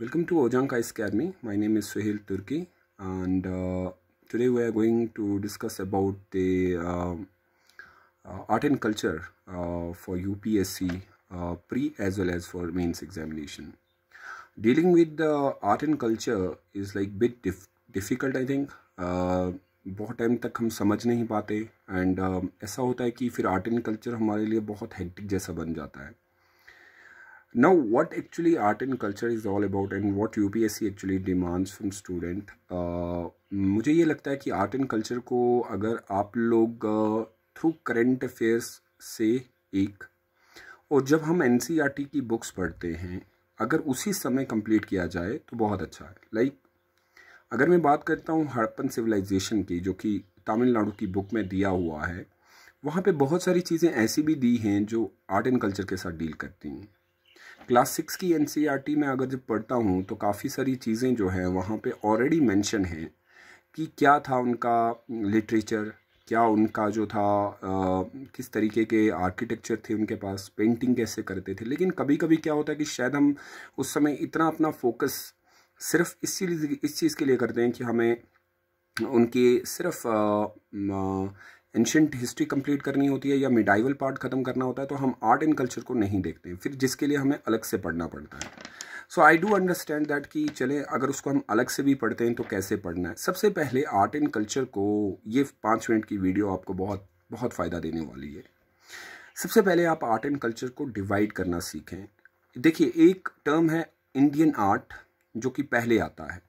Welcome to Ojanka Academy. My name is Suhail Turki and uh, today we are going to discuss about the uh, uh, art and culture for UPSC pre as well as for mains examination. Dealing with the art and culture is like bit diff difficult I think. बहुत time तक हम समझ नहीं पाते and ऐसा होता है कि फिर आर्ट एंड कल्चर हमारे लिए बहुत हेक्टिक जैसा बन जाता है now what actually art and culture is all about and what UPSC actually demands from student uh, मुझे ये लगता है कि आर्ट एंड कल्चर को अगर आप लोग थ्रू करेंट अफेयर्स से एक और जब हम एन e की बुक्स पढ़ते हैं अगर उसी समय कंप्लीट किया जाए तो बहुत अच्छा है लाइक like, अगर मैं बात करता हूँ हड़प्पन सिविलाइजेशन की जो कि तमिलनाडु की बुक में दिया हुआ है वहाँ पे बहुत सारी चीज़ें ऐसी भी दी हैं जो आर्ट एंड कल्चर के साथ डील करती हैं क्लास सिक्स की एन e में अगर जब पढ़ता हूँ तो काफ़ी सारी चीज़ें जो हैं वहाँ पे ऑलरेडी मेंशन हैं कि क्या था उनका लिटरेचर क्या उनका जो था आ, किस तरीके के आर्किटेक्चर थे उनके पास पेंटिंग कैसे करते थे लेकिन कभी कभी क्या होता है कि शायद हम उस समय इतना अपना फोकस सिर्फ इस चीज़ इस चीज़ के लिए करते हैं कि हमें उनके सिर्फ आ, आ, एंशंट हिस्ट्री कंप्लीट करनी होती है या मिडाइवल पार्ट ख़त्म करना होता है तो हम आर्ट एंड कल्चर को नहीं देखते हैं फिर जिसके लिए हमें अलग से पढ़ना पड़ता है so I do understand that कि चले अगर उसको हम अलग से भी पढ़ते हैं तो कैसे पढ़ना है सबसे पहले आर्ट एंड कल्चर को ये पाँच मिनट की वीडियो आपको बहुत बहुत फ़ायदा देने वाली है सबसे पहले आप आर्ट एंड कल्चर को डिवाइड करना सीखें देखिए एक टर्म है इंडियन आर्ट जो कि पहले आता है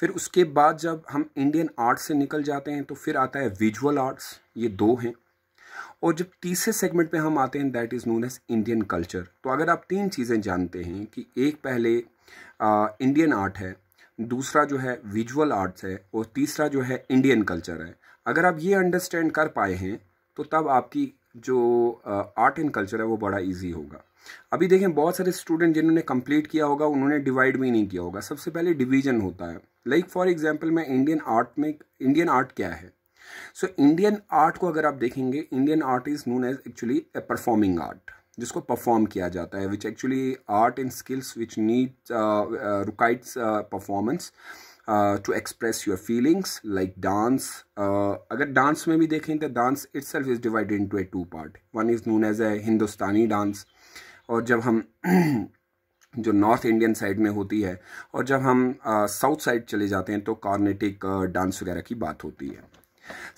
फिर उसके बाद जब हम इंडियन आर्ट से निकल जाते हैं तो फिर आता है विजुअल आर्ट्स ये दो हैं और जब तीसरे सेगमेंट पे हम आते हैं that is known as Indian culture तो अगर आप तीन चीज़ें जानते हैं कि एक पहले आ, इंडियन आर्ट है दूसरा जो है विजुअल आर्ट्स है और तीसरा जो है इंडियन कल्चर है अगर आप ये अंडरस्टैंड कर पाए हैं तो तब आपकी जो आर्ट एंड कल्चर है वो बड़ा इजी होगा अभी देखें बहुत सारे स्टूडेंट जिन्होंने कंप्लीट किया होगा उन्होंने डिवाइड भी नहीं किया होगा सबसे पहले डिवीजन होता है लाइक फॉर एग्जांपल मैं इंडियन आर्ट में इंडियन आर्ट क्या है सो इंडियन आर्ट को अगर आप देखेंगे Indian art is known as actually a performing art जिसको परफॉर्म किया जाता है which actually art and skills which need requisites performance to express your feelings like dance अगर डांस में भी देखें तो dance itself is divided to a two part one is known as a Hindustani dance और जब हम जो north Indian side में होती है और जब हम साउथ uh, साइड चले जाते हैं तो कॉर्नेटिक डांस uh, वगैरह की बात होती है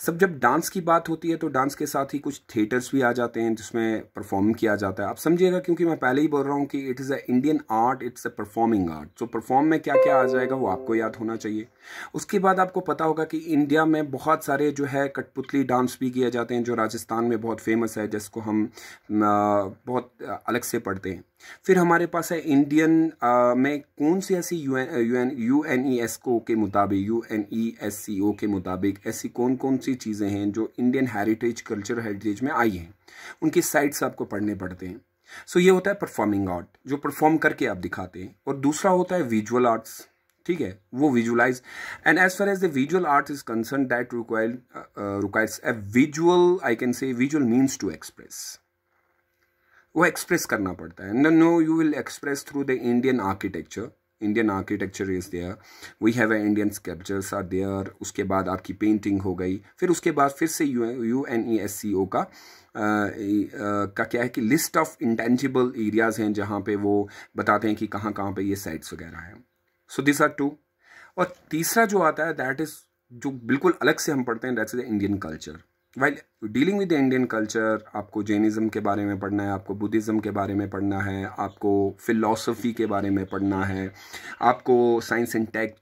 सब जब डांस की बात होती है तो डांस के साथ ही कुछ थिएटर्स भी आ जाते हैं जिसमें परफॉर्म किया जाता है आप समझिएगा क्योंकि मैं पहले ही बोल रहा हूँ कि it is a Indian art it's a performing art so perform में क्या क्या आ जाएगा वो आपको याद होना चाहिए उसके बाद आपको पता होगा कि इंडिया में बहुत सारे जो है कठपुतली डांस भी किए जाते हैं जो राजस्थान में बहुत फेमस है जिसको हम बहुत अलग से पढ़ते हैं फिर हमारे पास है इंडियन आ, में कौन सी ऐसी U N you N E UNESCO के मुताबिक U N E S C O के मुताबिक ऐसी कौन कौन कौन सी चीज़ें हैं जो इंडियन हेरिटेज कल्चर हेरिटेज में आई हैं उनके साइट्स आपको पढ़ने पड़ते हैं सो so, ये होता है परफॉर्मिंग आर्ट जो परफॉर्म करके आप दिखाते हैं और दूसरा होता है विजुअल आर्ट्स ठीक है वो visualize and as far as the visual art is concern that require requires a visual I can say visual means to express वो एक्सप्रेस करना पड़ता है no you will express through the Indian architecture Indian architecture is there we have Indian sculptures are there उसके बाद आपकी painting हो गई फिर उसके बाद फिर से U N e E S C O का का क्या है कि लिस्ट ऑफ इंटेंजिबल एरियाज़ हैं जहाँ पे वो बताते हैं कि कहाँ कहाँ पे ये साइट्स वगैरह हैं सो दिस आर टू और तीसरा जो आता है दैट इज़ जो बिल्कुल अलग से हम पढ़ते हैं is the Indian culture well dealing with Indian culture आपको जैनिज़्म के बारे में पढ़ना है आपको बुद्धिज़्म के बारे में पढ़ना है आपको फिलॉसफी के बारे में पढ़ना है आपको साइंस एंड टेक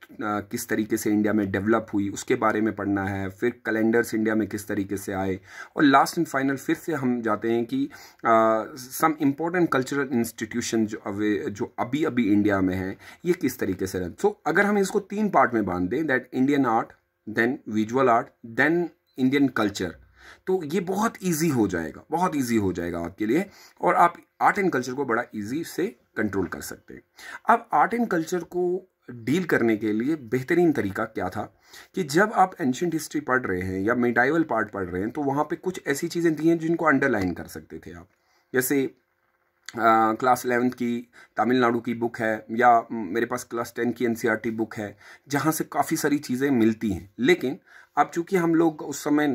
किस तरीके से इंडिया में डेवलप हुई उसके बारे में पढ़ना है फिर कैलेंडर्स इंडिया में किस तरीके से आए और लास्ट एंड फाइनल फिर से हम जाते हैं कि सम इम्पोर्टेंट कल्चरल इंस्टीट्यूशन जो अवे जो अभी अभी इंडिया में है ये किस तरीके से रहें सो so, अगर हम इसको तीन पार्ट में बांध दें that Indian art then visual art then Indian culture तो ये बहुत ईजी हो जाएगा बहुत ईजी हो जाएगा आपके लिए और आप आर्ट एंड कल्चर को बड़ा ईजी से कंट्रोल कर सकते हैं अब आर्ट एंड कल्चर को डील करने के लिए बेहतरीन तरीका क्या था कि जब आप एंशंट हिस्ट्री पढ़ रहे हैं या मेडाइवल पार्ट पढ़ रहे हैं तो वहाँ पे कुछ ऐसी चीज़ें दी हैं जिनको अंडरलाइन कर सकते थे आप जैसे क्लास इलेवेंथ की तमिलनाडु की बुक है या मेरे पास क्लास टेन की एन बुक e है जहाँ से काफ़ी सारी चीज़ें मिलती हैं लेकिन अब चूंकि हम लोग उस समय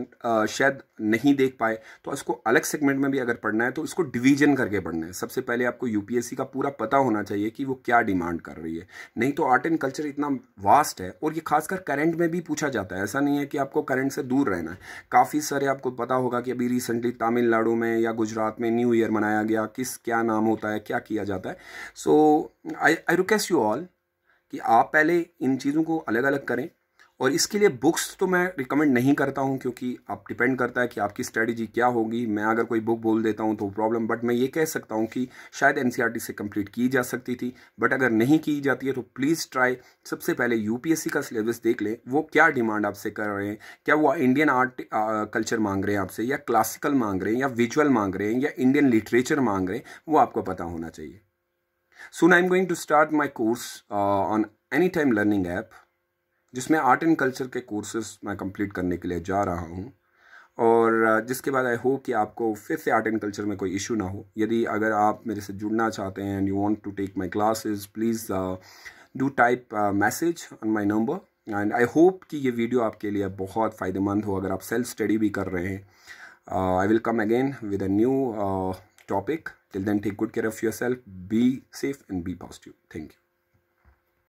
शायद नहीं देख पाए तो इसको अलग सेगमेंट में भी अगर पढ़ना है तो इसको डिवीजन करके पढ़ना है सबसे पहले आपको यूपीएससी का पूरा पता होना चाहिए कि वो क्या डिमांड कर रही है नहीं तो आर्ट एंड कल्चर इतना वास्ट है और ये खासकर करंट में भी पूछा जाता है ऐसा नहीं है कि आपको करंट से दूर रहना है काफ़ी सारे आपको पता होगा कि अभी रिसेंटली तमिलनाडु में या गुजरात में न्यू ईयर मनाया गया किस क्या नाम होता है क्या किया जाता है so I I request you all कि आप पहले इन चीज़ों को अलग अलग करें और इसके लिए बुक्स तो मैं रिकमेंड नहीं करता हूँ क्योंकि आप डिपेंड करता है कि आपकी स्ट्रेटजी क्या होगी मैं अगर कोई बुक बोल देता हूँ तो प्रॉब्लम बट मैं ये कह सकता हूँ कि शायद एन e से कंप्लीट की जा सकती थी बट अगर नहीं की जाती है तो प्लीज़ ट्राई सबसे पहले यू का सिलेबस देख लें वो क्या डिमांड आपसे कर रहे हैं क्या वो इंडियन आर्ट कल्चर मांग रहे हैं आपसे या क्लासिकल मांग रहे हैं या विजुअल मांग रहे हैं या इंडियन लिटरेचर मांग रहे हैं वो आपको पता होना चाहिए soon am going to start my course on any time learning app जिसमें आर्ट एंड कल्चर के कोर्सेज मैं कंप्लीट करने के लिए जा रहा हूँ और जिसके बाद आई होप कि आपको फिर से आर्ट एंड कल्चर में कोई इशू ना हो यदि अगर आप मेरे से जुड़ना चाहते हैं and you want to take my classes please do type message on my number and I hope कि ये वीडियो आपके लिए बहुत फ़ायदेमंद हो अगर आप सेल्फ स्टडी भी कर रहे हैं I will come again with a new topic till then take good care of yourself be safe and be positive thank you